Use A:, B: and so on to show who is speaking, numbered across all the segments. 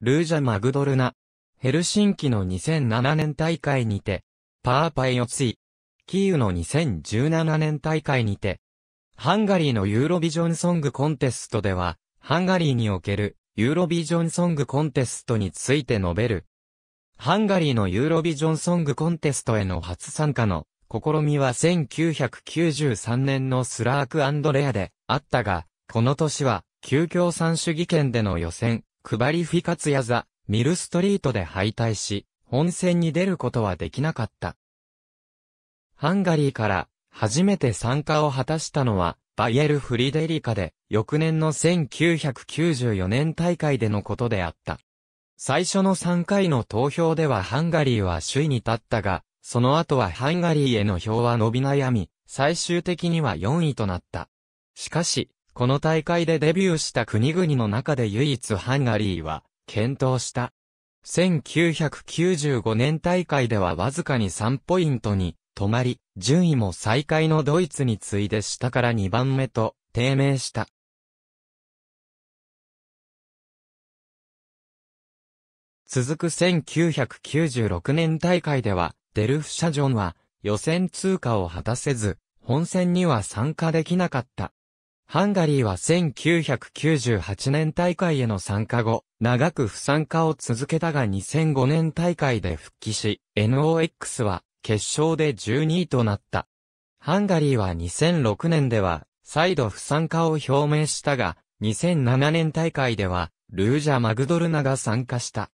A: ルージャ・マグドルナ。
B: ヘルシンキの2007年大会にて、パーパイヨツイ。キーウの2017年大会にて、ハンガリーのユーロビジョンソングコンテストでは、ハンガリーにおけるユーロビジョンソングコンテストについて述べる。ハンガリーのユーロビジョンソングコンテストへの初参加の試みは1993年のスラーク・アンドレアであったが、この年は、旧共産主義圏での予選、クバリフィカツヤザ・ミルストリートで敗退し、本戦に出ることはできなかった。ハンガリーから初めて参加を果たしたのは、バイエル・フリデリカで、翌年の1994年大会でのことであった。最初の3回の投票ではハンガリーは首位に立ったが、その後はハンガリーへの票は伸び悩み、最終的には4位となった。しかし、この大会でデビューした国々の中で唯一ハンガリーは、検討した。1995年大会ではわずかに3ポイントに止まり、順位も最下位のドイツに次いで下から2番目と低迷した。続く1996年大会では、デルフ・シャジョンは予選通過を果たせず、本戦には参加できなかった。ハンガリーは1998年大会への参加後、長く不参加を続けたが2005年大会で復帰し、NOX は決勝で12位となった。ハンガリーは2006年では、再度不参加を表明したが、2007年大会では、ルージャ・マグドルナが参加した。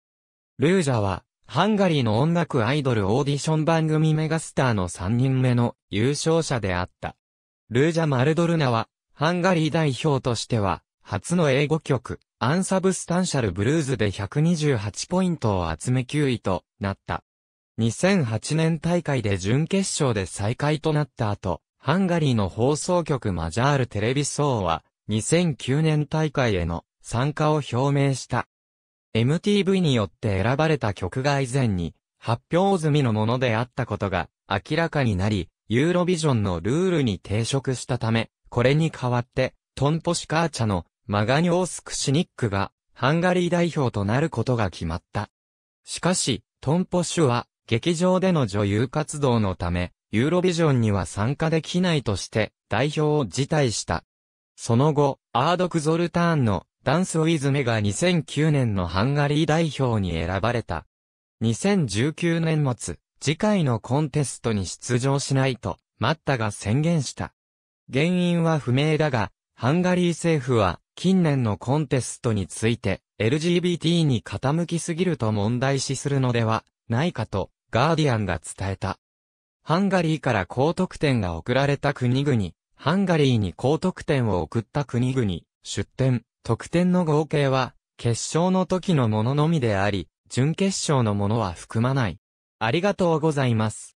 B: ルージャは、ハンガリーの音楽アイドルオーディション番組メガスターの3人目の優勝者であった。ルージャ・マルドルナは、ハンガリー代表としては、初の英語曲、アンサブスタンシャルブルーズで128ポイントを集め9位となった。2008年大会で準決勝で再開となった後、ハンガリーの放送局マジャールテレビ層は、2009年大会への参加を表明した。MTV によって選ばれた曲が以前に発表済みのものであったことが明らかになり、ユーロビジョンのルールに抵触したため、これに代わって、トンポシカーチャのマガニョースクシニックがハンガリー代表となることが決まった。しかし、トンポシュは劇場での女優活動のため、ユーロビジョンには参加できないとして代表を辞退した。その後、アードクゾルターンのダンスウィズメが2009年のハンガリー代表に選ばれた。2019年末、次回のコンテストに出場しないと、マッタが宣言した。原因は不明だが、ハンガリー政府は近年のコンテストについて LGBT に傾きすぎると問題視するのではないかとガーディアンが伝えた。ハンガリーから高得点が送られた国々、ハンガリーに高得点を送った国々、出展、得点の合計は決勝の時のもののみであり、準決勝のものは含まない。ありがとうございます。